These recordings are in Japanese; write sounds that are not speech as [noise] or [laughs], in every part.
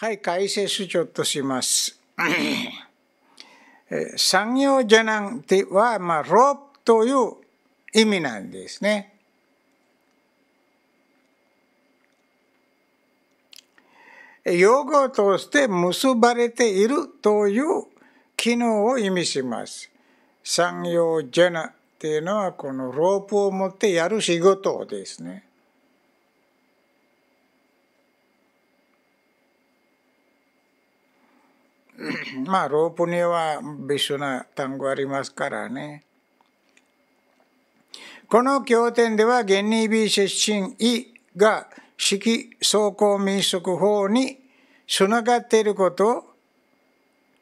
はい、解説ちょっとします。産業じゃなくては、まあ、ロープという意味なんですね。用語として結ばれているという機能を意味します。産業ジェナっていうのはこのロープを持ってやる仕事ですね。まあロープには別種な単語ありますからね。この経典では、原理美出身意が式走行民俗法に繋がっていることを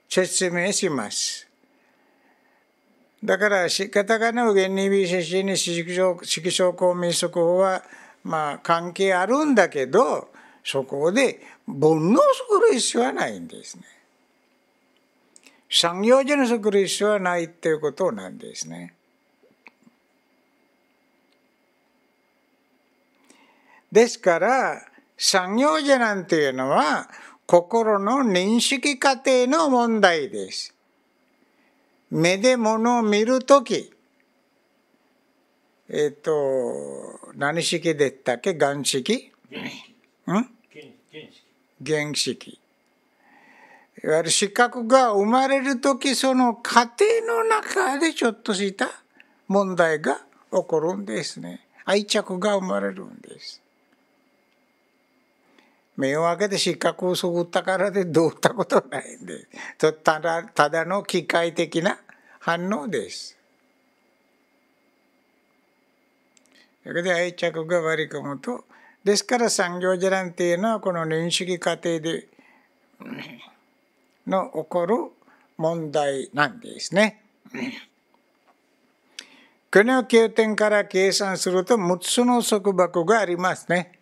説明します。だから、仕方がの原理美出身に式走行民俗法は、まあ関係あるんだけど、そこで煩悩する必要はないんですね。産業時の作る必要はないっていうことなんですね。ですから産業時なんていうのは心の認識過程の問題です。目で物を見るとき、えっ、ー、と、何式でったっけ眼式ん原式。いわゆる資格が生まれる時その過程の中でちょっとした問題が起こるんですね愛着が生まれるんです目を開けて失格をそぐったからでどうったことないんです。ただただの機械的な反応です。それで愛着が割り込むとですから産業じゃらんっていうのはこの認識過程での起こる問題なんですね。この経典から計算すると6つの束縛がありますね。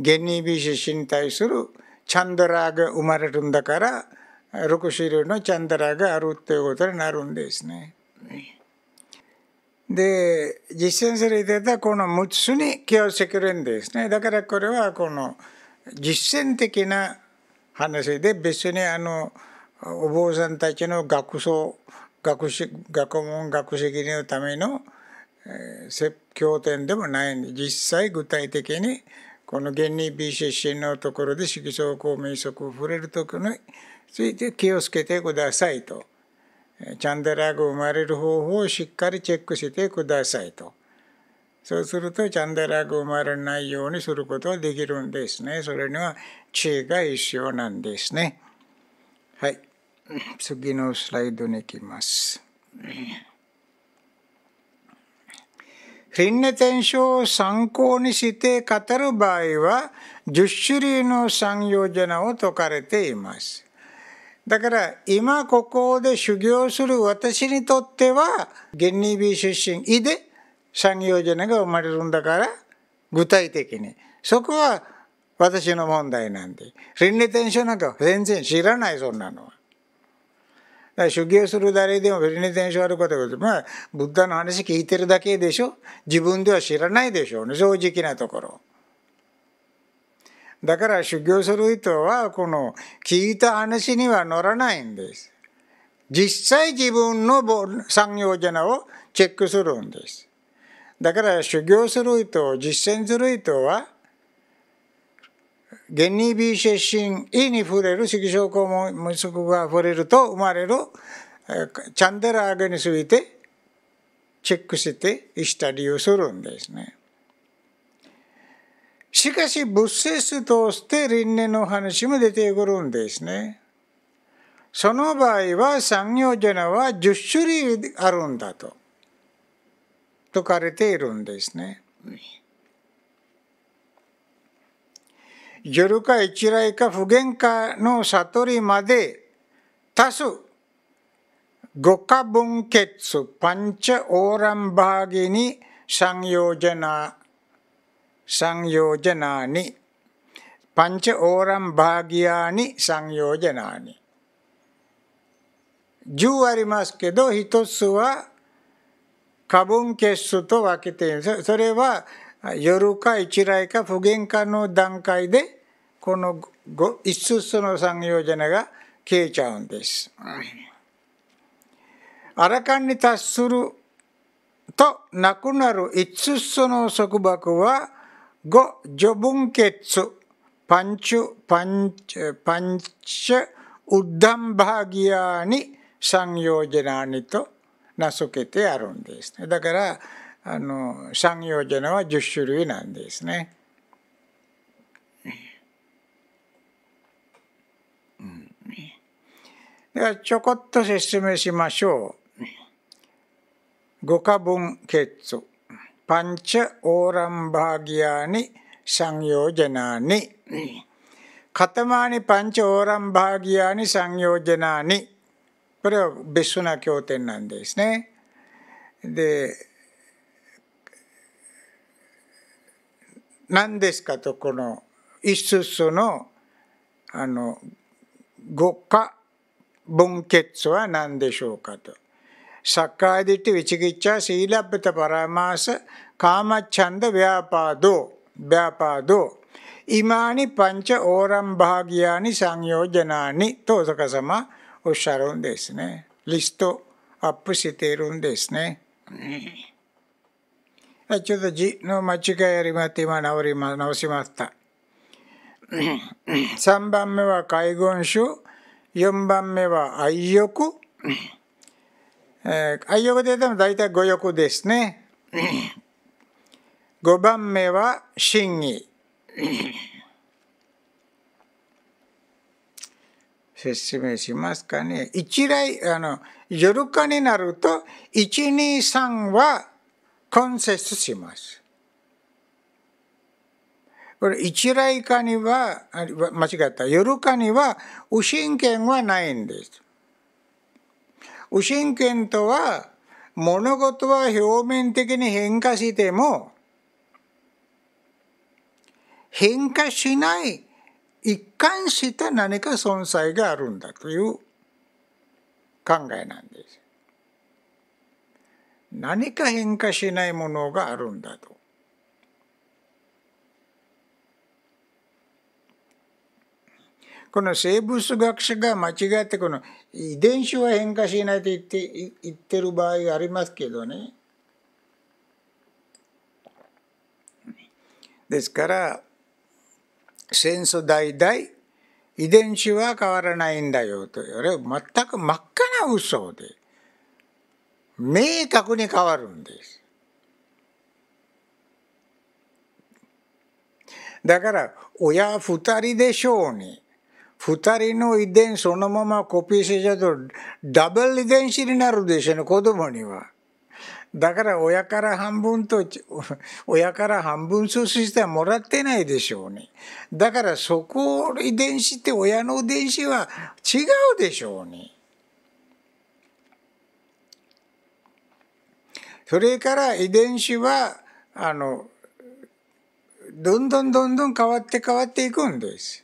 現にビシシに対するチャンドラーが生まれるんだから、6種類のチャンドラーがあるということになるんですね。で、実践されてたこの6つに寄与してくるんですね。だからこれはこの実践的な話で別にあのお坊さんたちの学僧学士学問学識のための、え説教典でもない実際具体的にこの原理 b 出身のところで色相公明則を触れる時について気をつけてくださいと。チャンデラが生まれる方法をしっかりチェックしてくださいと。そうするとチャンダラが生まれないようにすることはできるんですね。それには知恵が必要なんですね。はい。次のスライドに行きます。輪廻転生を参考にして語る場合は10種類の産業ジゃナを説かれています。だから今ここで修行する私にとっては現に美出身いで、産業 ය ෝ ජ が生まれるんだから具体的にそこは私の問題なんで倫理転生なんか全然知らないそんなのは。だから修行する誰でも倫理転生あることがまあブッダの話聞いてるだけでしょ自分では知らないでしょうね正直なところ。だから修行する人はこの聞いた話には乗らないんです。実際自分の産業じゃなをチェックするんです。だから修行する人、実践する人は、現に美接心、意に触れる色症項も息子が触れると生まれるチャンデラ上げについてチェックしてしたりをするんですね。しかし物質として輪廻の話も出てくるんですね。その場合は産業ジェナは10種類あるんだと。説かれているんですね。ジョルか一来か不言かの悟りまで多数五家分結パンチャオーランバーギに三用ジェナー、三用ジェナーにパンチャオーランバーギアに三用ジェナーに10ありますけど一つは過分欠失と分けているそそれは夜か一来か不限化の段階でこの五つの産業じゃなが消えちゃうんです。あらかんに達するとなくなる五つの束縛は五序分欠パンチュパンチュパンチュウッダンバーギアに産業ジェナにと情けてあるんです。だからあの産業じゃは10種類なんですね。ではちょこっと説明しましょう。五花分結パンチオーランバーギアに産業じゃなに。カタマーニパンチオーランバーギアに産業じゃなに。これは別種な経典なんですね。で何ですかとこの5つのあの五家分欠は何でしょうかと。サッカーディティ、ウィチギッチャ、シーラプタパラマーサカーマチャンダ、ヴィアパード、ヴィアパード、イマニパンチャ、オーランバーギアニ、サンヨージャナーニ、トーサカ様、おっしゃるんですね。リストアップしているんですね。はい、ちょっと字の間違いありまして今直りま直しました。3番目は海軍種、4番目は愛欲。え愛欲で言っても大体五欲ですね。5番目は真偽。説明しますかね。一来、あの、夜化になると、一、二、三は根節します。これ、一来化には、間違った、夜化には、右心権はないんです。右心権とは、物事は表面的に変化しても、変化しない一貫して何か存在があるんだという考えなんです。何か変化しないものがあるんだと。この生物学者が間違ってこの遺伝子は変化しないと言って言ってる場合がありますけどね。ですから戦争代々遺伝子は変わらないんだよと言われ全く真っ赤な嘘で明確に変わるんです。だから親2人でしょうに2人の遺伝そのままコピーしてちゃうとダブル遺伝子になるでしょうね子供には。だから親から半分と、[laughs] 親から半分数してはもらってないでしょうね。だからそこを遺伝子って親の遺伝子は違うでしょうね。それから遺伝子は、あの、どんどんどんどん変わって変わっていくんです。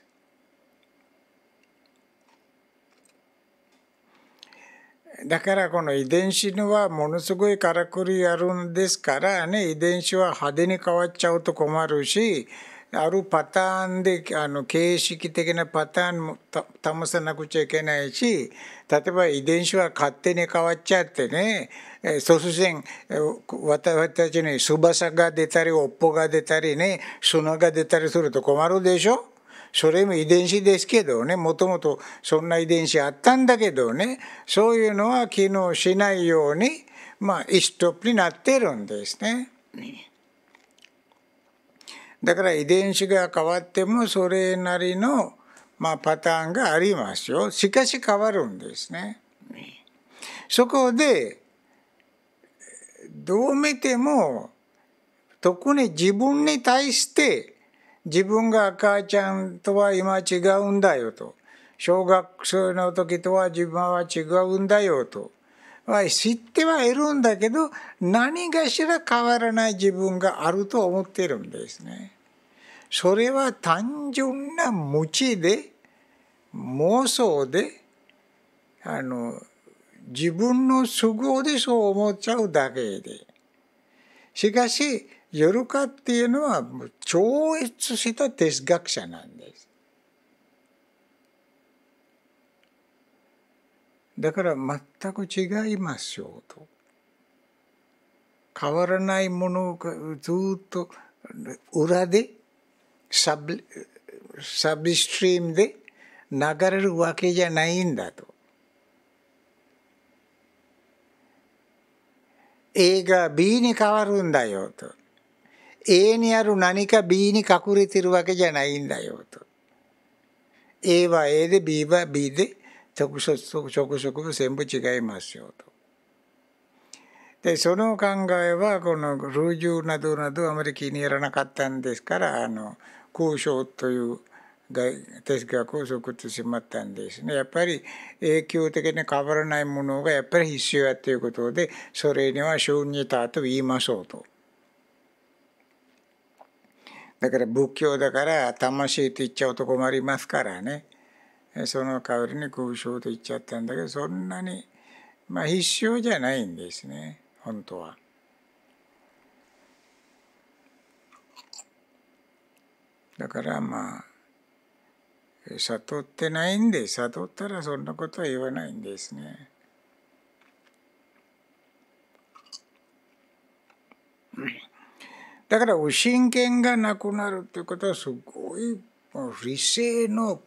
だからこの遺伝子のはものすごいからくりやるんですからね遺伝子は派手に変わっちゃうと困るしあるパターンであの形式的なパターンも保さなくちゃいけないし例えば遺伝子は勝手に変わっちゃってね突然私たちに翼が出たり尾っぽが出たりね砂が出たりすると困るでしょそれも遺伝子ですけどね、もともとそんな遺伝子あったんだけどね、そういうのは機能しないように、まあ、ストップになってるんですね。だから遺伝子が変わってもそれなりの、まあ、パターンがありますよ。しかし変わるんですね。そこでどう見ても特に自分に対して自分が赤ちゃんとは今違うんだよと。小学生の時とは自分は違うんだよと。知ってはいるんだけど何かしら変わらない自分があると思ってるんですね。それは単純な無知で妄想であの自分の都合でそう思っちゃうだけで。しかし夜かっていうのは超越した哲学者なんです。だから全く違いますよと。変わらないものをずっと裏でサブサブストリームで流れるわけじゃないんだと。A が B に変わるんだよと。A にある何か B に隠れてるわけじゃないんだよと。A は A で B は B で直色特色も全部違いますよと。でその考えはこのルージュなどなどあまり気に入らなかったんですからあの交渉という手哲学を作ってしまったんですね。やっぱり永久的に変わらないものがやっぱり必要やということでそれには「承認ンニと言いましょうと。だから仏教だから魂って言っちゃうと困りますからねその代わりに空想と言っちゃったんだけどそんなにまあ必勝じゃないんですね本当は。だからまあ悟ってないんで悟ったらそんなことは言わないんですね。うんだから信権がなくなるっていうことはすごい理性の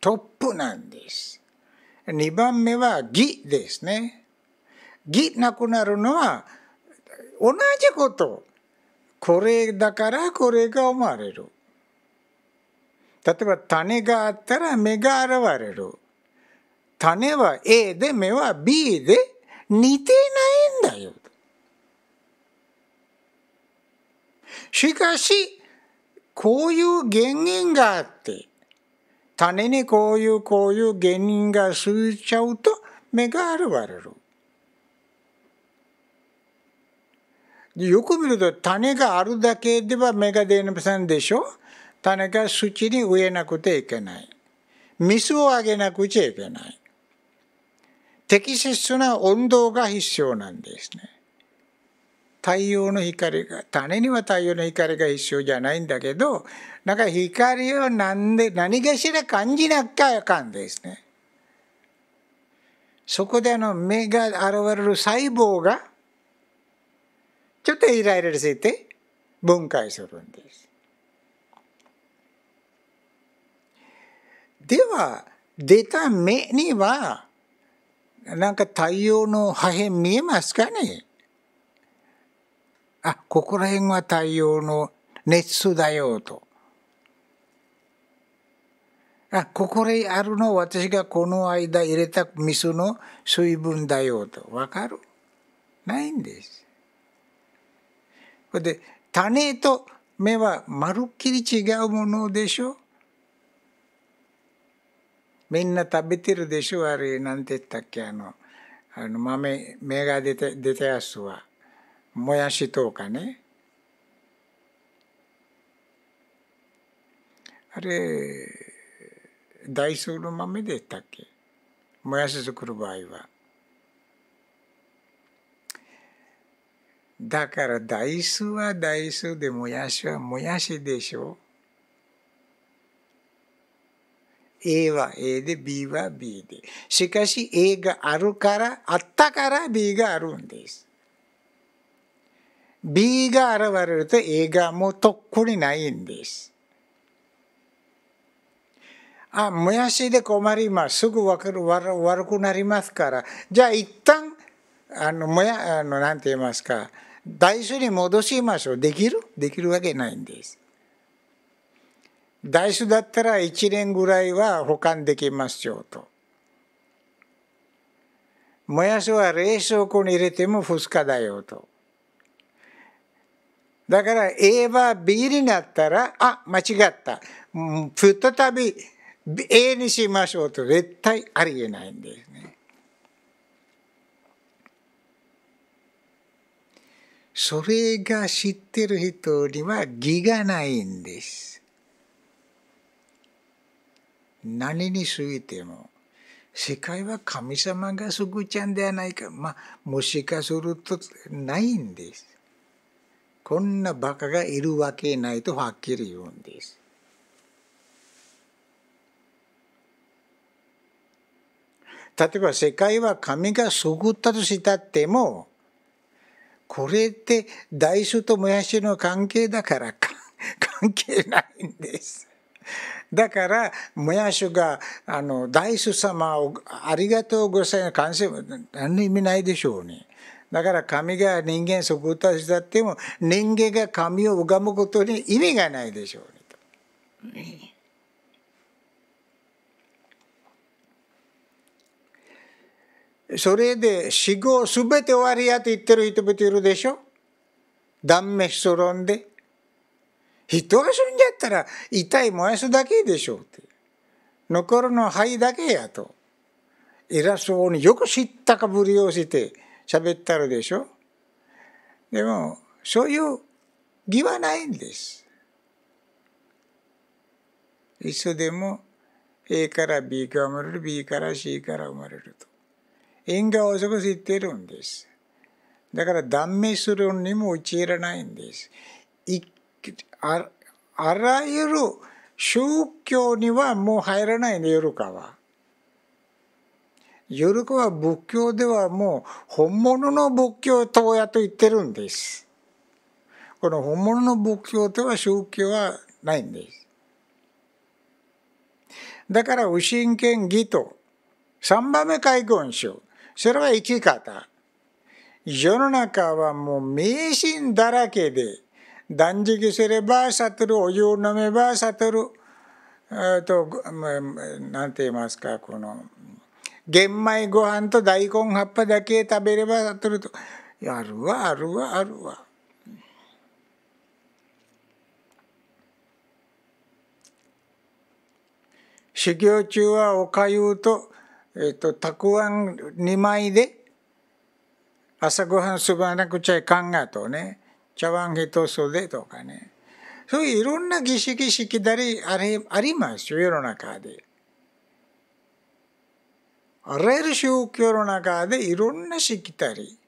トップなんです。二番目は義ですね。義なくなるのは同じこと。これだからこれが生まれる。例えば種があったら芽が現れる。種は A で芽は B で似てないんだよ。しかし、こういう原因があって、種にこういうこういう原因が過いちゃうと目が現れる。よく見ると種があるだけでは芽が出ませんでしょ種が土に植えなくてはいけない。水をあげなくちゃいけない。適切な温度が必要なんですね。太陽の光が種には太陽の光が一緒じゃないんだけどなんか光を何で何かしら感じなきゃあかんですね。そこであの目が現れる細胞がちょっとイライラしてて分解するんです。では出た目にはなんか太陽の破片見えますかねあここら辺は太陽の熱だよと。あここにあるの私がこの間入れた水の水分だよと分かるないんです。これで種と芽はまるっきり違うものでしょみんな食べてるでしょあれなんて言ったっけあのあの豆芽が出て出たやつは。もやしとかねあれ大豆の豆でしたっけもやし作る場合は。だから大豆は大豆でもやしはもやしでしょ。A は A で B は B で。しかし A があるから、あったから B があるんです。B が現れると A がもうとっくにないんです。あ、もやしで困ります。すぐ悪く悪くなりますから。じゃあ一旦、あの、もや、あの、なんて言いますか、大数に戻しましょう。できるできるわけないんです。大数だったら1年ぐらいは保管できますよと。もやしは冷蔵庫に入れても2日だよと。だから A は B になったら、あ、間違った。うん、再び A にしましょうと絶対ありえないんですね。それが知ってる人には義がないんです。何についても。世界は神様がすぐちゃんではないか。まあ、もしかするとないんです。こんなバカがいるわけないとはっきり言うんです。例えば世界は神が救ったとしたってもこれって大衆ともやしの関係だから [laughs] 関係ないんです。だからもやしがあの大衆様をありがとうございます感謝何の意味ないでしょうね。だから神が人間即歌したっても人間が神を拝むことに意味がないでしょうねと。それで死後すべて終わりやと言ってる人々いるでしょ断滅しそろんで。人が死んじゃったら痛い燃やすだけでしょうって。残るの灰だけやと。偉そうによく知ったかぶりをして。喋ったるでしょでも、そういう義はないんです。いつでも A から B が生まれる、B から C から生まれると。因果をそこ言ってるんです。だから断滅するにも陥らないんです。いああらゆる宗教にはもう入らないのよ、ルかは。ゆるくは仏教ではもう本物の仏教東野と言ってるんです。この本物の仏教では宗教はないんです。だから、右心剣義と三番目開言書。それは生き方。世の中はもう迷信だらけで、断食すれば悟る、お湯を飲めば悟る。えっと、なんて言いますか、この、玄米ご飯と大根葉っぱだけ食べればとるとあるわあるわあるわ。修行中はおかゆと,、えっと、たくあん2枚で朝ごはんすばなくちゃいかんがとね茶碗一つでとかねそういういろんな儀式式だりありありますよ世の中で。あらゆる宗教の中でいろんなしきたり、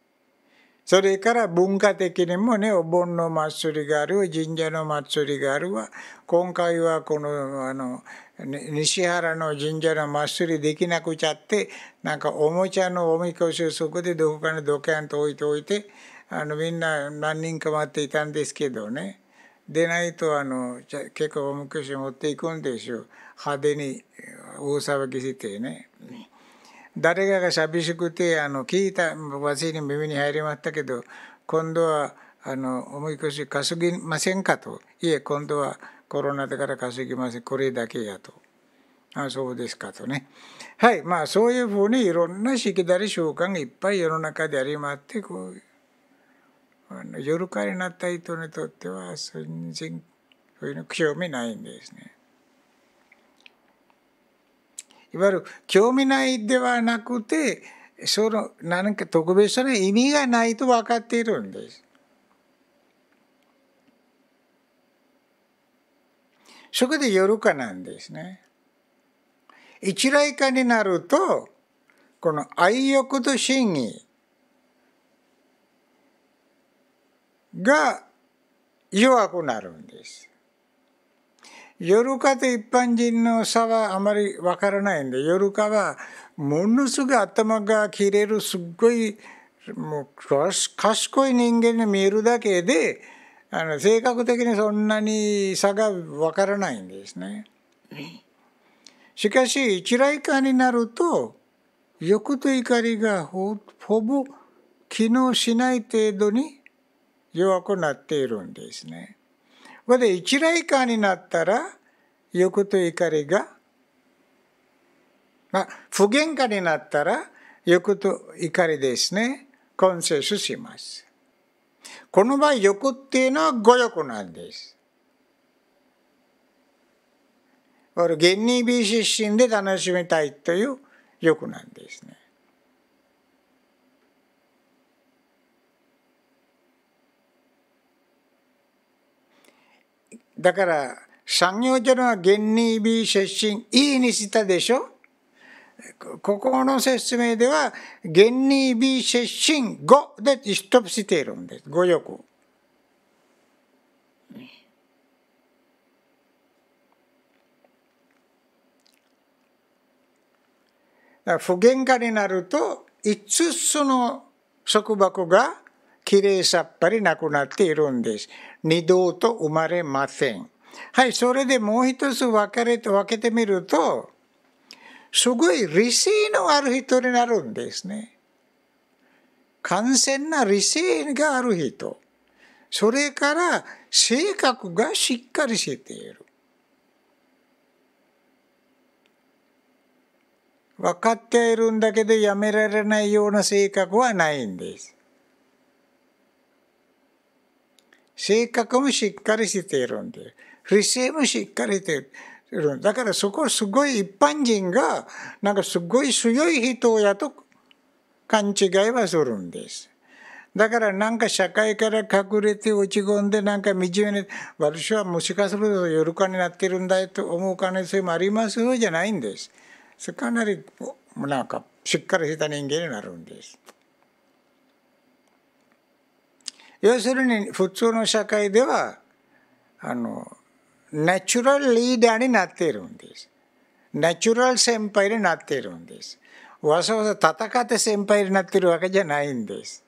それから文化的にもね、お盆の祭りがあるわ、神社の祭りがあるわ、今回はこの、あの、西原の神社の祭りできなくちゃって、なんかおもちゃのおみこしをそこでどこかにドキャンと置いておいて、あのみんな何人か待っていたんですけどね、でないとあの結構おみこし持っていくんですよ。派手に大騒ぎしてね。誰かが寂しくてあの聞いた私に耳に入りましたけど今度はあの思い越し稼ぎませんかといえ今度はコロナだから稼ぎませんこれだけやとあそうですかとねはいまあそういうふうにいろんなしきだり召喚がいっぱい世の中でありまってこう夜かになった人にとっては全然そういうの興味ないんですね。いわゆる興味ないではなくてその何か特別な意味がないと分かっているんです。そこで夜かなんですね。一来化になるとこの愛欲と真偽が弱くなるんです。夜かと一般人の差はあまりわからないんで夜かはものすごい頭が切れるすっごいもう賢い人間に見えるだけであの性格的にそんなに差がわからないんですね。しかし一来化になると欲と怒りがほぼ機能しない程度に弱くなっているんですね。これで一来化になったら欲と怒りが、まあ、不喧嘩になったら欲と怒りですね根スします。この場合欲っていうのは語欲なんです。原理美出身で楽しみたいという欲なんですね。だから産業所のは原に B 出身 E にしたでしょここの説明では原に B 出身5でストップしているんです語力。不喧化になると5つの束縛がきれいさっぱりなくなっているんです。二度と生まれません。はい、それでもう一つ分かれて分けてみると、すごい理性のある人になるんですね。完全な理性がある人。それから性格がしっかりしている。分かっているんだけどやめられないような性格はないんです。性格もしっかりしているんで、不正もしっかりしている。だからそこすごい一般人が、なんかすごい強い人やと勘違いはするんです。だからなんか社会から隠れて落ち込んでなんか惨めに、私はもしかすると夜間になってるんだと思う可能性もありますよじゃないんです。かなりなんかしっかりした人間になるんです。要するに普通の社会ではあのナチュラルリーダーになっているんです。ナチュラル先輩になっているんです。わざわざ戦って先輩になっているわけじゃないんです。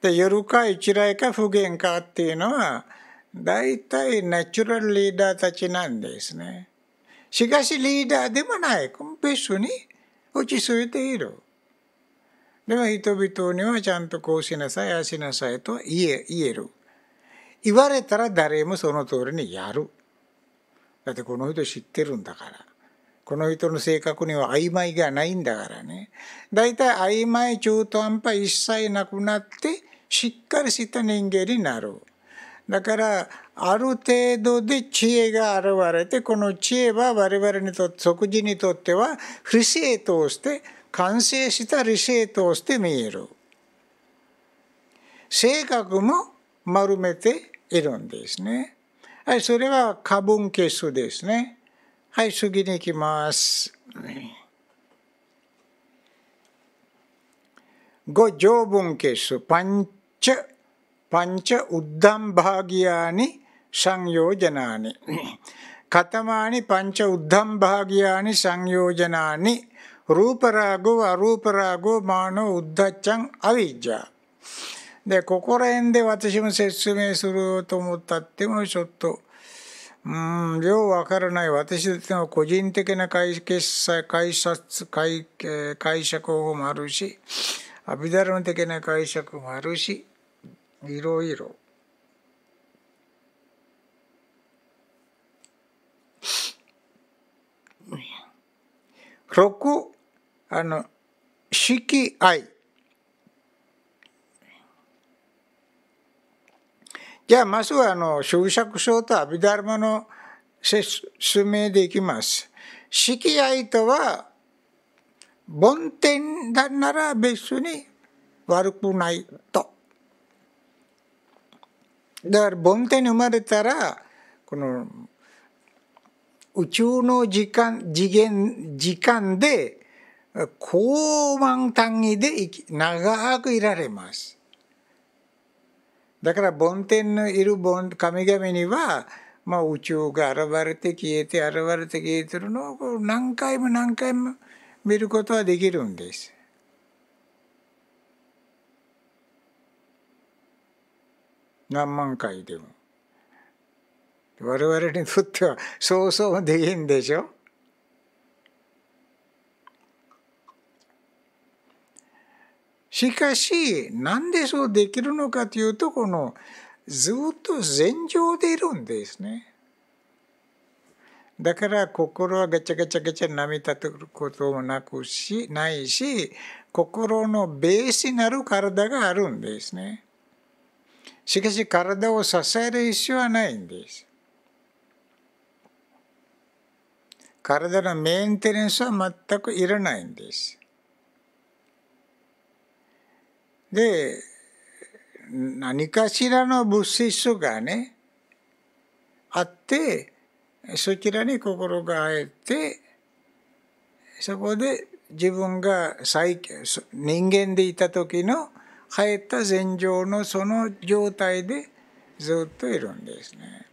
で、夜か一来か不言かっていうのは、大体ナチュラルリーダーたちなんですね。しかしリーダーでもない。別に落ち着いている。では人々にはちゃんとこうしなさい、ああしなさいと言え言える。言われたら誰もその通りにやる。だってこの人知ってるんだから。この人の性格には曖昧がないんだからね。だいたい曖昧中途半端一切なくなってしっかりした人間になる。だからある程度で知恵が現れてこの知恵は我々にとって即時にとっては不正として完成した理性として見える性格も丸めているんですね。はい、それは過分結束ですね。はい、次に行きます。五条分結束、パンチャパンチャウッダンバーギアに産業じゃなーに。[coughs] カタマーにパンチャウッダンバーギアに産業 య ా న ーに。ರ ーパラーゴು ಅ ーパラーゴ、ಗ ು ಮಾನು ಉ ದ ್ ದ ಚ ್ ಚ でここら辺で私も説明すると思ったってもちょっとうんようわからない私の個人的な解決さ解説解解釈法もあるしアビダルム的な解釈もあるしいろいろ。6あの四季愛じゃあまずはあの修釈書とアビダルマの説明でいきます。四季愛とは梵天だなら別に悪くないと。だから梵天に生まれたらこの宇宙の時間次元時間で高慢単位で長くいられます。だから梵天のいる神々には、まあ、宇宙が現れて消えて現れて消えてるのを何回も何回も見ることはできるんです。何万回でも。我々にとっては想像もできんでしょ。しかし、なんでそうできるのかというと、この、ずっと禅情でいるんですね。だから心はガチャガチャガチャなめたこともなくし、ないし、心のベースになる体があるんですね。しかし体を支える必要はないんです。体のメンテナンスは全くいらないんです。で、何かしらの物質がね、あって、そちらに心が入って、そこで自分が最人間でいた時の生えた禅情のその状態でずっといるんですね。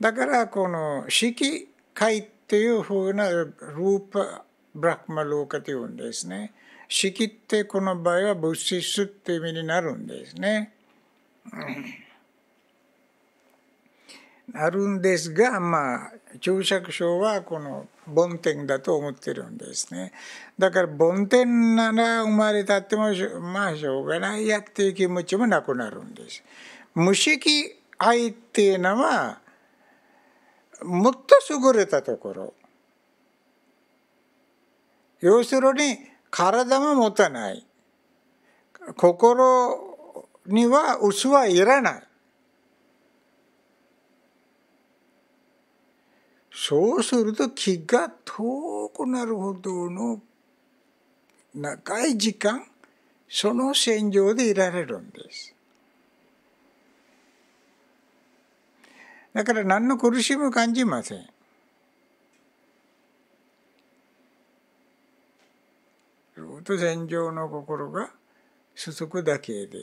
だからこの色界っていうふうなルーパ・ブラックマ・ローカというんですね。切ってこの場合は物質っていう意味になるんですね。あるんですがまあ注釈書はこの梵天だと思ってるんですね。だから梵天なら生まれたってもまあしょうがないやっていう気持ちもなくなるんです。無色愛っていうのはもっと優れたところ要するに体も持たない。心には牛はいらない。そうすると気が遠くなるほどの長い時間その戦場でいられるんです。だから何の苦しみも感じません。と戦場の心が続くだけで。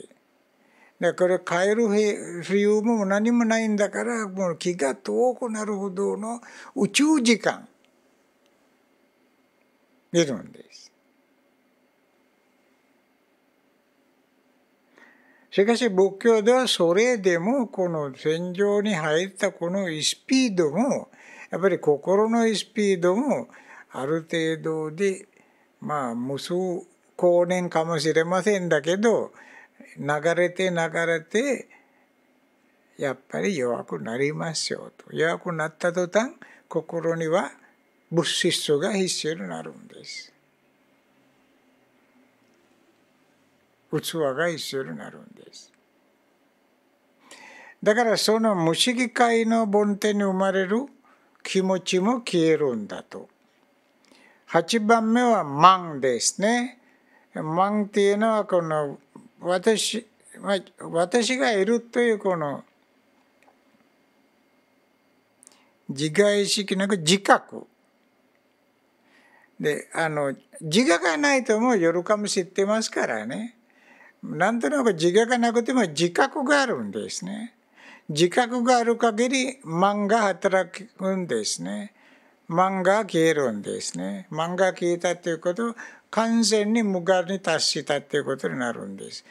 だから変える理由も何もないんだから、もう気が遠くなるほどの宇宙時間。いるんです。しかし仏教ではそれでもこの戦場に入ったこのスピードもやっぱり心のスピードもある程度でまあ無数光年かもしれませんだけど流れて流れてやっぱり弱くなりますよと弱くなった途端心には物質が必要になるんです器が必要になるんですだからその無思議界の梵天に生まれる気持ちも消えるんだと8番目は満ですね。満っていうのはこの私、まあ、私がいるというこの自我意識なく自覚。で、あの、自我がないともう夜かも知ってますからね。なんとなく自我がなくても自覚があるんですね。自覚がある限り、満が働くんですね。漫画消えるんですね。漫画消えたということ完全に無我に達したということになるんです。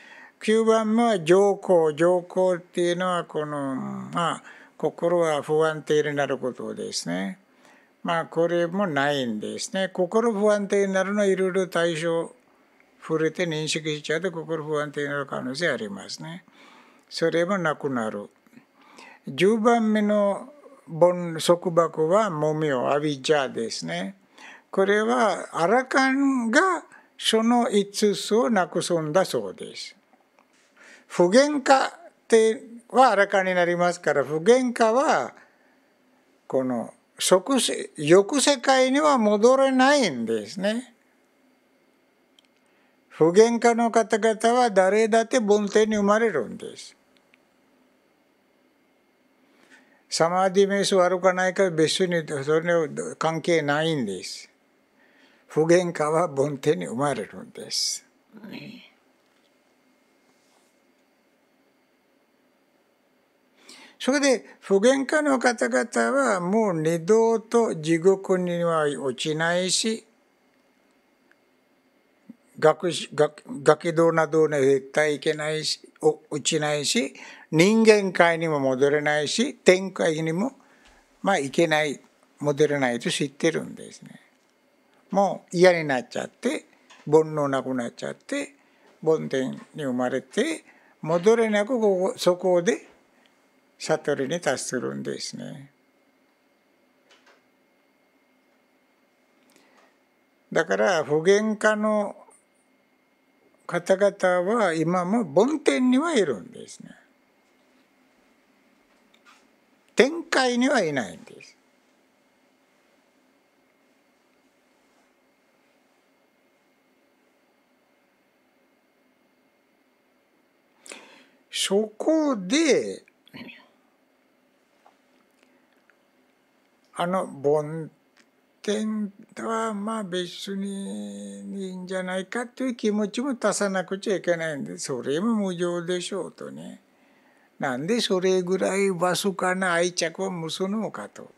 9番目は上皇。上皇っていうのはこの、まあ、心は不安定になることですね。まあこれもないんですね。心不安定になるのはいろいろ対象触れて認識しちゃうと心不安定になる可能性ありますね。それもなくなる。10番目の盆束縛はもみをアビジャーですね。これはアラカンがその5つをなくすんだそうです。不原化ってはアラカンになりますから不原化はこの即欲世界には戻れないんですね。不原化の方々は誰だって凡天に生まれるんです。サマーディメス悪かないか別にそれ関係ないんです。不喧嘩は梵天に生まれるんです。それで不喧嘩の方々はもう二度と地獄には落ちないし学学学童などに絶対いけないし落ちないし人間界にも戻れないし天界にもまあ行けない戻れないと知ってるんですね。もう嫌になっちゃって煩悩なくなっちゃって梵天に生まれて戻れなくここそこで悟りに達するんですね。だから普遍化の方々は今も梵天にはいるんですね。界にはいないんです。そこであの梵天とはまあ別にいいんじゃないかという気持ちも足さなくちゃいけないんでそれも無常でしょうとね。なんでそれぐらいバスかな愛着を結ぶのかと。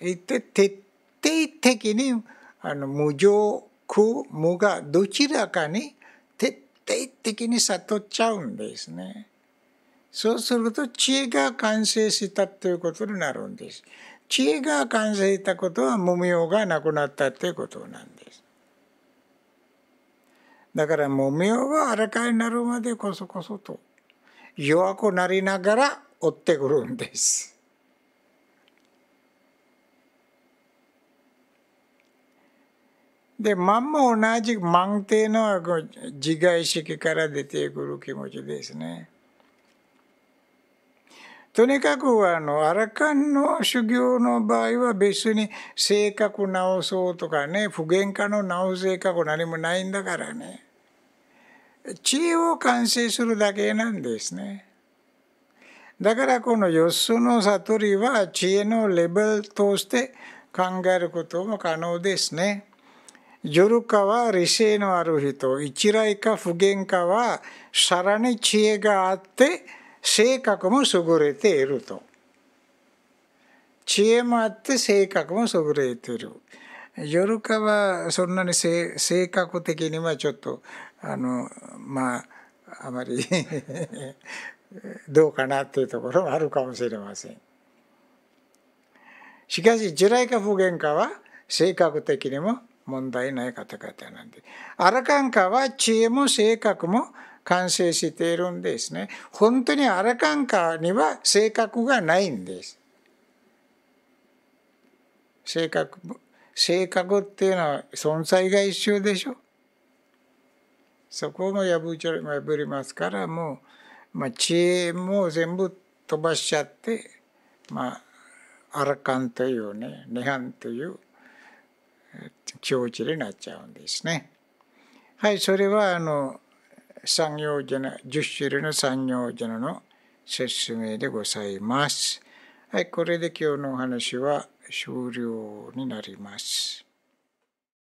言って徹底的にあの無常空無がどちらかに徹底的に悟っちゃうんですね。そうすると知恵が完成したということになるんです。知恵が完成したことは無明がなくなったということなんです。だから無明は荒かになるまでこそこそと。弱くなりながら追ってくるんです。で、まんま同じ満点の自害式から出てくる気持ちですね。とにかくあのアラカンの修行の場合は別に性格直そうとかね不喧嘩の直す性格何もないんだからね。知恵を完成するだけなんですね。だからこの4つの悟りは知恵のレベルとして考えることも可能ですね。ジョルカは理性のある人、一来か不言かはさらに知恵があって性格も優れていると。知恵もあって性格も優れている。夜化はそんなに性格的にはちょっとあのまああまり [laughs] どうかなっていうところもあるかもしれません。しかし、地雷か不原かは性格的にも問題ない方々なんで。アラカンカは知恵も性格も完成しているんですね。本当にアラカンカには性格がないんです。性格性格っていうのは存在が一緒でしょ。そこも破ち破りますからもう、まあ、知恵も全部飛ばしちゃって、まあ、アラカンというね涅槃という境地になっちゃうんですね。はいそれはあの産業ジェナ10種類の産業ジェナの説明でございます。はいこれで今日のお話は終了になります。